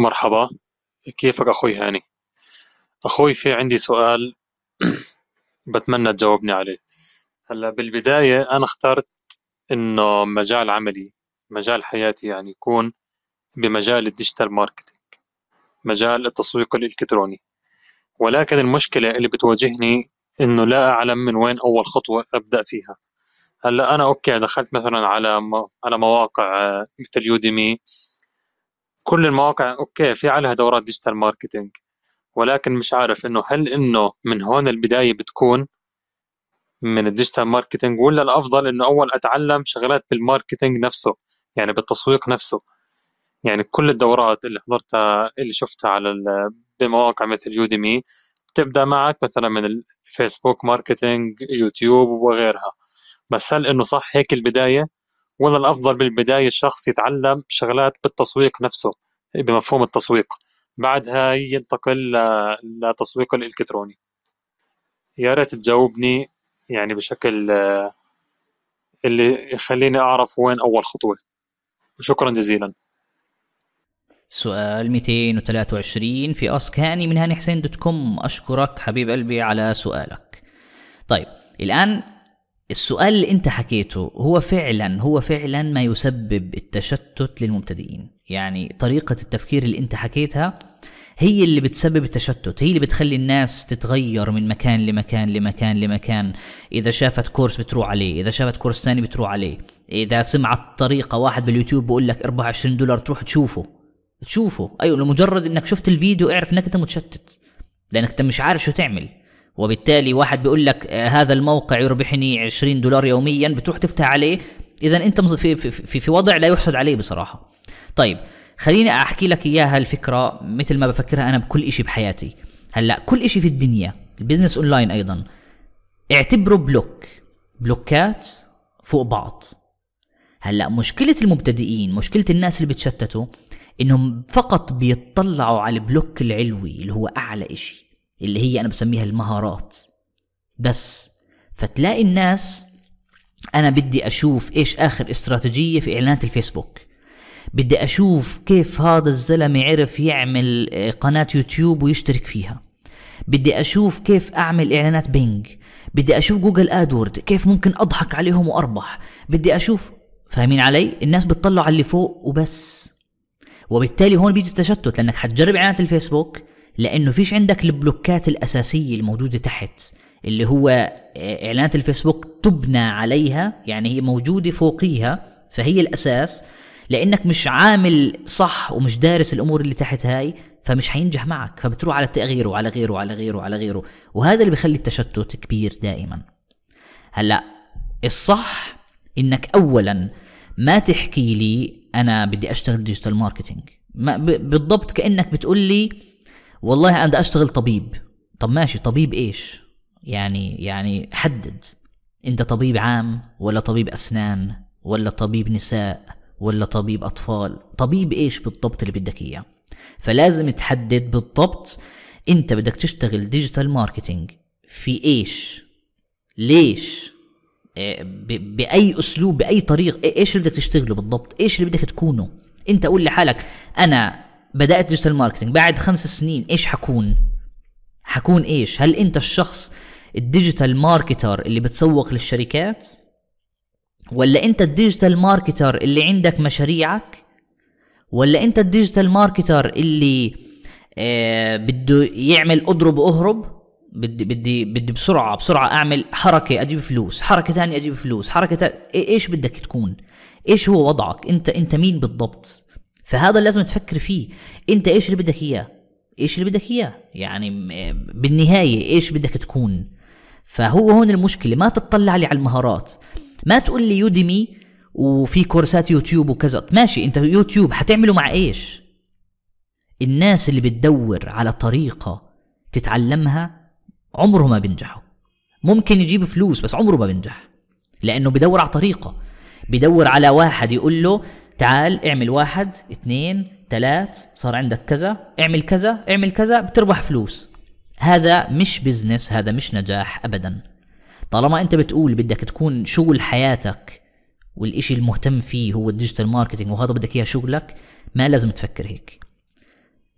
مرحبا كيفك أخوي هاني أخوي في عندي سؤال بتمنى تجاوبني عليه هلا بالبداية أنا اخترت إنه مجال عملي مجال حياتي يعني يكون بمجال الديجيتال ماركتينج مجال التسويق الإلكتروني ولكن المشكلة اللي بتواجهني إنه لا أعلم من وين أول خطوة أبدأ فيها هلا أنا أوكي دخلت مثلا على على مواقع مثل يوديمي كل المواقع اوكي في عليها دورات ديجيتال ماركتينج ولكن مش عارف انه هل انه من هون البدايه بتكون من الديجيتال ماركتينج ولا الافضل انه اول اتعلم شغلات بالماركتينج نفسه يعني بالتسويق نفسه يعني كل الدورات اللي حضرتها اللي شفتها على بمواقع مثل يوديمي تبدا معك مثلا من الفيسبوك ماركتينج يوتيوب وغيرها بس هل انه صح هيك البدايه ولا الأفضل بالبداية الشخص يتعلم شغلات بالتسويق نفسه بمفهوم التسويق بعدها ينتقل للتسويق الإلكتروني يا ريت تجاوبني يعني بشكل اللي يخليني أعرف وين أول خطوة وشكرا جزيلا سؤال 223 في اسك هاني من هاني حسين دوت كوم أشكرك حبيب قلبي على سؤالك طيب الآن السؤال اللي انت حكيته هو فعلا هو فعلا ما يسبب التشتت للمبتدئين يعني طريقة التفكير اللي انت حكيتها هي اللي بتسبب التشتت هي اللي بتخلي الناس تتغير من مكان لمكان لمكان لمكان إذا شافت كورس بتروح عليه إذا شافت كورس ثاني بتروح عليه إذا سمعت طريقة واحد باليوتيوب بقول لك 24 دولار تروح تشوفه تشوفه أيوة لمجرد إنك شفت الفيديو اعرف إنك أنت متشتت لأنك أنت مش عارف شو تعمل وبالتالي واحد بيقول لك آه، هذا الموقع يربحني 20 دولار يوميا بتروح تفتح عليه اذا انت في, في, في وضع لا يحسد عليه بصراحه طيب خليني احكي لك اياها الفكره مثل ما بفكرها انا بكل شيء بحياتي هلا كل شيء في الدنيا البزنس اونلاين ايضا اعتبره بلوك بلوكات فوق بعض هلا مشكله المبتدئين مشكله الناس اللي بتشتتوا انهم فقط بيطلعوا على البلوك العلوي اللي هو اعلى شيء اللي هي انا بسميها المهارات بس فتلاقي الناس انا بدي اشوف ايش اخر استراتيجيه في اعلانات الفيسبوك بدي اشوف كيف هذا الزلمه عرف يعمل آه، قناه يوتيوب ويشترك فيها بدي اشوف كيف اعمل اعلانات بينج بدي اشوف جوجل ادورد كيف ممكن اضحك عليهم واربح بدي اشوف فاهمين علي الناس بتطلع على اللي فوق وبس وبالتالي هون بيجي التشتت لانك حتجرب اعلانات الفيسبوك لانه فيش عندك البلوكات الاساسيه الموجوده تحت اللي هو آه، اعلانات الفيسبوك تبنى عليها يعني هي موجوده فوقيها فهي الاساس لانك مش عامل صح ومش دارس الامور اللي تحت هاي فمش حينجح معك فبتروح على التغيير وعلى غيره وعلى غيره وعلى غيره وهذا اللي بخلي التشتت كبير دائما هلا الصح انك اولا ما تحكي لي انا بدي اشتغل ديجيتال ماركتينج بالضبط كانك بتقول لي والله انا بدي اشتغل طبيب طب ماشي طبيب ايش يعني يعني حدد انت طبيب عام ولا طبيب اسنان ولا طبيب نساء ولا طبيب اطفال طبيب ايش بالضبط اللي بدك اياه فلازم تحدد بالضبط انت بدك تشتغل ديجيتال ماركتينج في ايش ليش آه، باي اسلوب باي طريق ايش اللي بدك تشتغله بالضبط ايش اللي بدك تكونه انت قول لحالك انا بدات ديجيتال ماركتنج بعد خمس سنين ايش حكون حكون ايش هل انت الشخص الديجيتال ماركتر اللي بتسوق للشركات ولا انت الديجيتال ماركتر اللي عندك مشاريعك ولا انت الديجيتال ماركتر اللي آه بده يعمل اضرب اهرب بدي بدي بدي بسرعه بسرعه اعمل حركه اجيب فلوس حركه ثانيه اجيب فلوس حركه تانية ايش بدك تكون ايش هو وضعك انت انت مين بالضبط فهذا اللي لازم تفكر فيه انت ايش اللي بدك اياه ايش اللي بدك اياه يعني بالنهايه ايش بدك تكون فهو هون المشكله ما تطلع لي على المهارات ما تقول لي يوديمي وفي كورسات يوتيوب وكذا ماشي انت يوتيوب حتعمله مع ايش الناس اللي بتدور على طريقه تتعلمها عمره ما بينجحوا ممكن يجيب فلوس بس عمره ما بينجح لانه بدور على طريقه بدور على واحد يقول له تعال اعمل واحد اثنين ثلاث صار عندك كذا اعمل كذا اعمل كذا بتربح فلوس هذا مش بزنس هذا مش نجاح ابدا طالما انت بتقول بدك تكون شغل حياتك والإشي المهتم فيه هو الديجيتال ماركتينج وهذا بدك اياه شغلك ما لازم تفكر هيك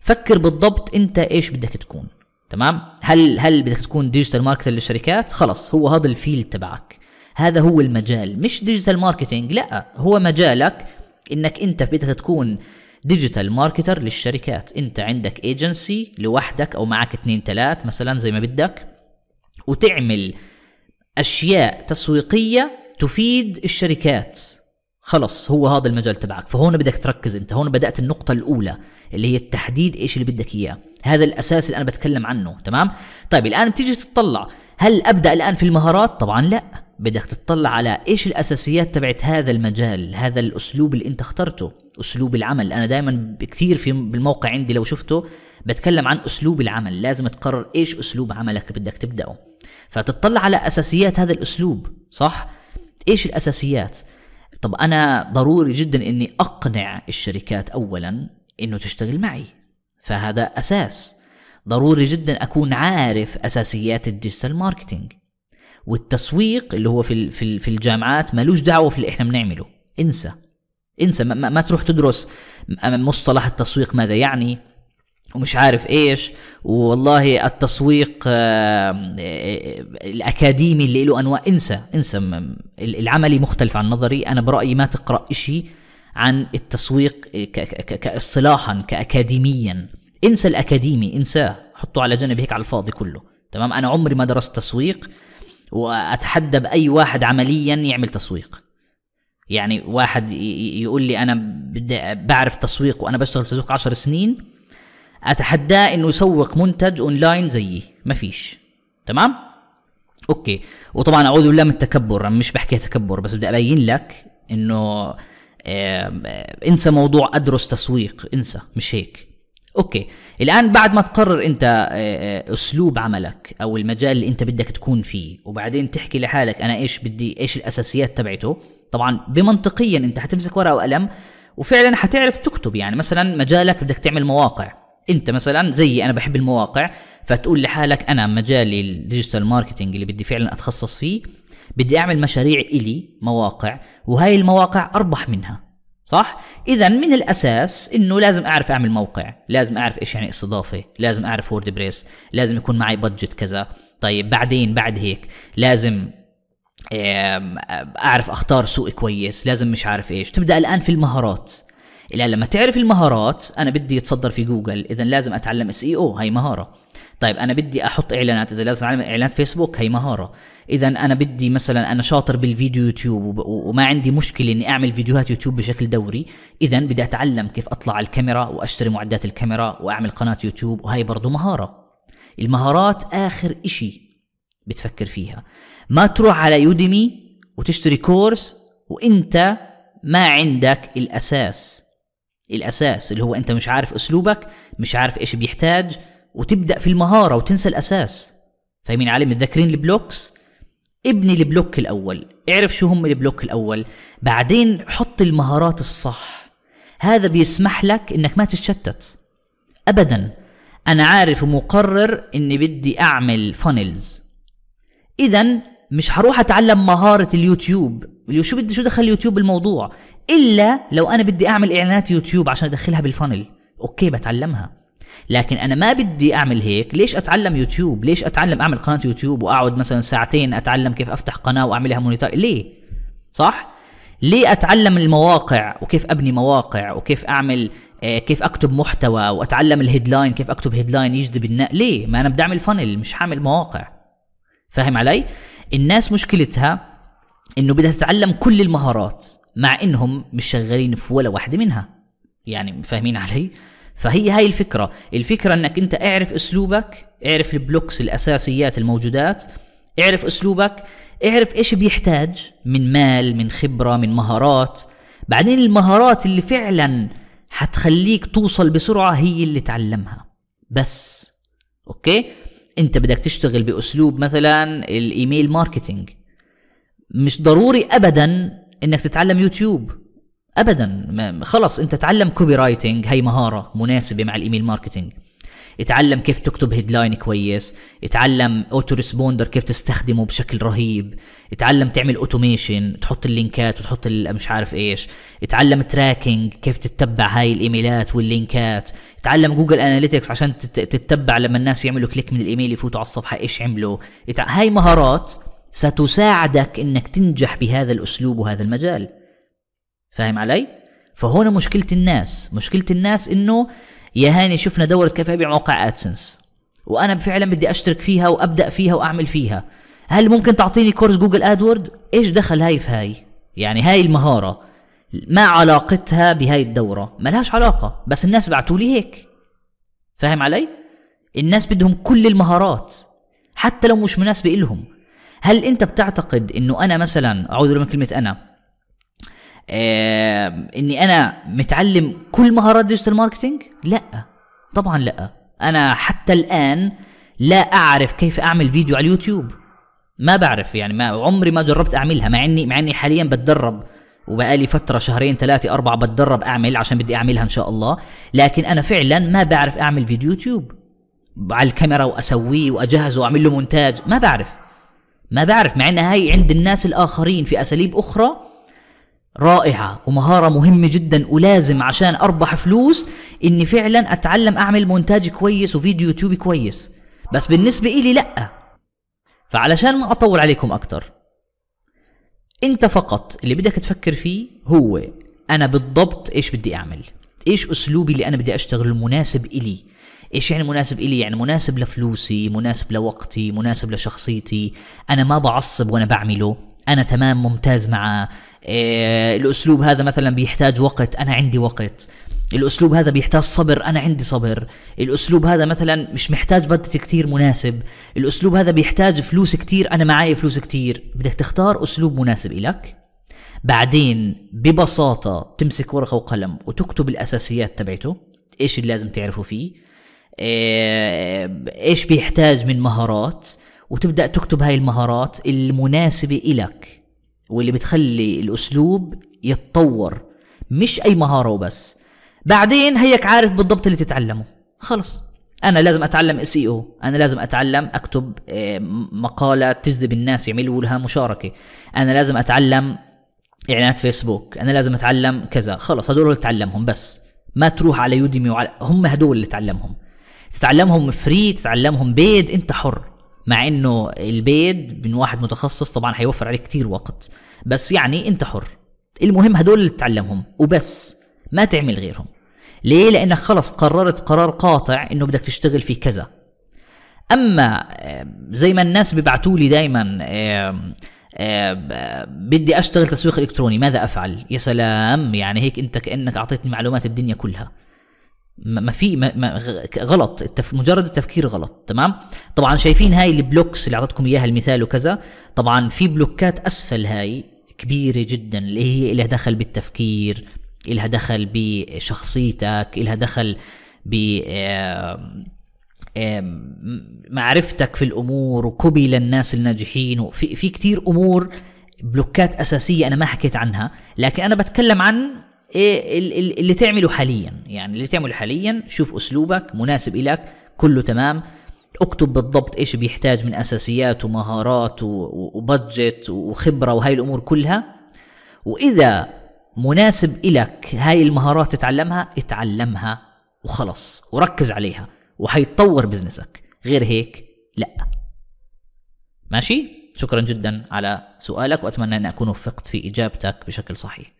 فكر بالضبط انت ايش بدك تكون تمام هل هل بدك تكون ديجيتال ماركتر للشركات خلص هو هذا الفيلد تبعك هذا هو المجال مش ديجيتال ماركتينج لا هو مجالك انك انت بدك تكون ديجيتال ماركتر للشركات انت عندك ايجنسي لوحدك او معك اثنين ثلاث مثلا زي ما بدك وتعمل اشياء تسويقيه تفيد الشركات خلص هو هذا المجال تبعك فهون بدك تركز انت هون بدات النقطه الاولى اللي هي التحديد ايش اللي بدك اياه هذا الاساس اللي انا بتكلم عنه تمام طيب الان بتيجي تتطلع هل ابدا الان في المهارات طبعا لا بدك تطلع على ايش الاساسيات تبعت هذا المجال هذا الاسلوب اللي انت اخترته اسلوب العمل انا دائما كثير في بالموقع عندي لو شفته بتكلم عن اسلوب العمل لازم تقرر ايش اسلوب عملك بدك تبداه فتطلع على اساسيات هذا الاسلوب صح ايش الاساسيات طب انا ضروري جدا اني اقنع الشركات اولا انه تشتغل معي فهذا اساس ضروري جدا اكون عارف اساسيات الديجيتال ماركتينج والتسويق اللي هو في في في الجامعات مالوش دعوه في اللي احنا بنعمله انسى انسى ما, ما تروح تدرس مصطلح التسويق ماذا يعني ومش عارف ايش والله التسويق الاكاديمي اللي له انواع انسى انسى العملي مختلف عن النظري انا برايي ما تقرا شيء عن التسويق كاصطلاحا كاكاديميا انسى الاكاديمي انساه حطه على جنب هيك على الفاضي كله تمام انا عمري ما درست تسويق واتحدى باي واحد عمليا يعمل تسويق يعني واحد يقول لي انا بعرف تسويق وانا بشتغل تسويق 10 سنين اتحداه انه يسوق منتج اونلاين زيي ما فيش تمام اوكي وطبعا اعوذ بالله من التكبر انا مش بحكي تكبر بس بدي ابين لك انه انسى موضوع ادرس تسويق انسى مش هيك اوكي الان بعد ما تقرر انت آه، آه، اسلوب عملك او المجال اللي انت بدك تكون فيه وبعدين تحكي لحالك انا ايش بدي ايش الاساسيات تبعته طبعا بمنطقيا انت حتمسك ورقه وقلم وفعلا حتعرف تكتب يعني مثلا مجالك بدك تعمل مواقع انت مثلا زي انا بحب المواقع فتقول لحالك انا مجالي الديجيتال ماركتينج اللي بدي فعلا اتخصص فيه بدي اعمل مشاريع الي مواقع وهاي المواقع اربح منها صح؟ إذا من الأساس إنه لازم أعرف أعمل موقع، لازم أعرف إيش يعني استضافة، لازم أعرف وورد بريس، لازم يكون معي بادجت كذا، طيب بعدين بعد هيك لازم أعرف أختار سوق كويس، لازم مش عارف إيش، تبدأ الآن في المهارات. الآن لما تعرف المهارات أنا بدي أتصدر في جوجل، إذا لازم أتعلم اس اي او، هي مهارة. طيب انا بدي احط اعلانات اذا لازم اعمل اعلانات فيسبوك هي مهاره اذا انا بدي مثلا انا شاطر بالفيديو يوتيوب وما عندي مشكله اني اعمل فيديوهات يوتيوب بشكل دوري اذا بدي اتعلم كيف اطلع على الكاميرا واشتري معدات الكاميرا واعمل قناه يوتيوب وهي برضه مهاره المهارات اخر إشي بتفكر فيها ما تروح على يوديمي وتشتري كورس وانت ما عندك الاساس الاساس اللي هو انت مش عارف اسلوبك مش عارف ايش بيحتاج وتبدا في المهاره وتنسى الاساس فاهمين علي متذكرين البلوكس ابني البلوك الاول اعرف شو هم البلوك الاول بعدين حط المهارات الصح هذا بيسمح لك انك ما تتشتت ابدا انا عارف ومقرر اني بدي اعمل فانلز اذا مش هروح اتعلم مهاره اليوتيوب شو بدي شو دخل اليوتيوب بالموضوع الا لو انا بدي اعمل اعلانات يوتيوب عشان ادخلها بالفانل اوكي بتعلمها لكن انا ما بدي اعمل هيك ليش اتعلم يوتيوب ليش اتعلم اعمل قناه يوتيوب واقعد مثلا ساعتين اتعلم كيف افتح قناه واعملها مونيتايز ليه صح ليه اتعلم المواقع وكيف ابني مواقع وكيف اعمل آه، كيف اكتب محتوى واتعلم الهيدلاين كيف اكتب هيدلاين يجذب الناس ليه ما انا بدي اعمل فانل مش حامل مواقع فاهم علي الناس مشكلتها انه بدها تتعلم كل المهارات مع انهم مش شغالين في ولا واحده منها يعني فاهمين علي فهي هاي الفكره الفكره انك انت اعرف اسلوبك اعرف البلوكس الاساسيات الموجودات اعرف اسلوبك اعرف ايش بيحتاج من مال من خبره من مهارات بعدين المهارات اللي فعلا حتخليك توصل بسرعه هي اللي تعلمها بس اوكي انت بدك تشتغل باسلوب مثلا الايميل ماركتينج مش ضروري ابدا انك تتعلم يوتيوب ابدا خلاص انت تعلم كوبي رايتنج هي مهاره مناسبه مع الايميل ماركتنج اتعلم كيف تكتب هيدلاين كويس اتعلم اوتو ريسبوندر كيف تستخدمه بشكل رهيب اتعلم تعمل اوتوميشن تحط اللينكات وتحط مش عارف ايش اتعلم تراكنج كيف تتبع هاي الايميلات واللينكات اتعلم جوجل اناليتكس عشان تتبع لما الناس يعملوا كليك من الايميل يفوتوا على الصفحه ايش عملوا هاي مهارات ستساعدك انك تنجح بهذا الاسلوب وهذا المجال فاهم علي فهنا مشكله الناس مشكله الناس انه يا هاني شفنا دوره كيف ابيع موقع ادسنس وانا فعلا بدي اشترك فيها وابدا فيها واعمل فيها هل ممكن تعطيني كورس جوجل ادورد ايش دخل هاي في هاي يعني هاي المهاره ما علاقتها بهاي الدوره ما لهاش علاقه بس الناس بعتوا لي هيك فاهم علي الناس بدهم كل المهارات حتى لو مش مناسبه إلهم هل انت بتعتقد انه انا مثلا اعوذ بالله من كلمه انا آه اني انا متعلم كل مهارات ديجيتال ماركتينج لا طبعا لا انا حتى الان لا اعرف كيف اعمل فيديو على اليوتيوب ما بعرف يعني ما عمري ما جربت اعملها مع اني مع اني حاليا بتدرب وبقالي فترة شهرين ثلاثة أربعة بتدرب أعمل عشان بدي أعملها إن شاء الله لكن أنا فعلا ما بعرف أعمل فيديو يوتيوب على الكاميرا وأسويه وأجهزه وأعمل له مونتاج ما بعرف ما بعرف مع أن هاي عند الناس الآخرين في أساليب أخرى رائعة ومهارة مهمة جدا ولازم عشان أربح فلوس إني فعلا أتعلم أعمل مونتاج كويس وفيديو يوتيوب كويس بس بالنسبة إلي لأ فعلشان ما أطول عليكم أكتر أنت فقط اللي بدك تفكر فيه هو أنا بالضبط إيش بدي أعمل إيش أسلوبي اللي أنا بدي أشتغل المناسب إلي ايش يعني مناسب الي يعني مناسب لفلوسي مناسب لوقتي مناسب لشخصيتي انا ما بعصب وانا بعمله انا تمام ممتاز معاه إيه الاسلوب هذا مثلا بيحتاج وقت انا عندي وقت الاسلوب هذا بيحتاج صبر انا عندي صبر الاسلوب هذا مثلا مش محتاج بادجت كتير مناسب الاسلوب هذا بيحتاج فلوس كتير انا معاي فلوس كتير بدك تختار اسلوب مناسب إلك بعدين ببساطة تمسك ورقة وقلم وتكتب الأساسيات تبعته إيش اللي لازم تعرفه فيه آه، إيش بيحتاج من مهارات وتبدا تكتب هاي المهارات المناسبه إلك واللي بتخلي الاسلوب يتطور مش اي مهاره وبس بعدين هيك عارف بالضبط اللي تتعلمه خلص انا لازم اتعلم اس او انا لازم اتعلم اكتب آه، مقاله تجذب الناس يعني يعملوا لها مشاركه انا لازم اتعلم اعلانات فيسبوك انا لازم اتعلم كذا خلص هدول اللي تعلمهم بس ما تروح على يوديمي وعلى هم هدول اللي تعلمهم تتعلمهم فري تتعلمهم بيد انت حر مع انه البيد من واحد متخصص طبعا هيوفر عليك كتير وقت بس يعني انت حر المهم هدول اللي تتعلمهم وبس ما تعمل غيرهم ليه لانك خلص قررت قرار قاطع انه بدك تشتغل في كذا اما آه، زي ما الناس بيبعتوا لي دايما بدي اشتغل تسويق الكتروني ماذا افعل يا سلام يعني هيك انت كانك اعطيتني معلومات الدنيا كلها ما في ما ما غلط التف... مجرد التفكير غلط تمام طبعا شايفين هاي البلوكس اللي اعطيتكم اياها المثال وكذا طبعا في بلوكات اسفل هاي كبيره جدا اللي هي لها دخل بالتفكير لها دخل بشخصيتك لها دخل ب معرفتك في الامور وكبي للناس الناجحين وفي في كثير امور بلوكات اساسيه انا ما حكيت عنها لكن انا بتكلم عن إيه، اللي تعمله حاليا يعني اللي تعمله حاليا شوف اسلوبك مناسب إلك كله تمام اكتب بالضبط ايش بيحتاج من اساسيات ومهارات وبادجت وخبره وهاي الامور كلها واذا مناسب إلك هاي المهارات تتعلمها اتعلمها وخلص وركز عليها وحيتطور بزنسك غير هيك لا ماشي شكرا جدا على سؤالك واتمنى ان اكون وفقت في اجابتك بشكل صحيح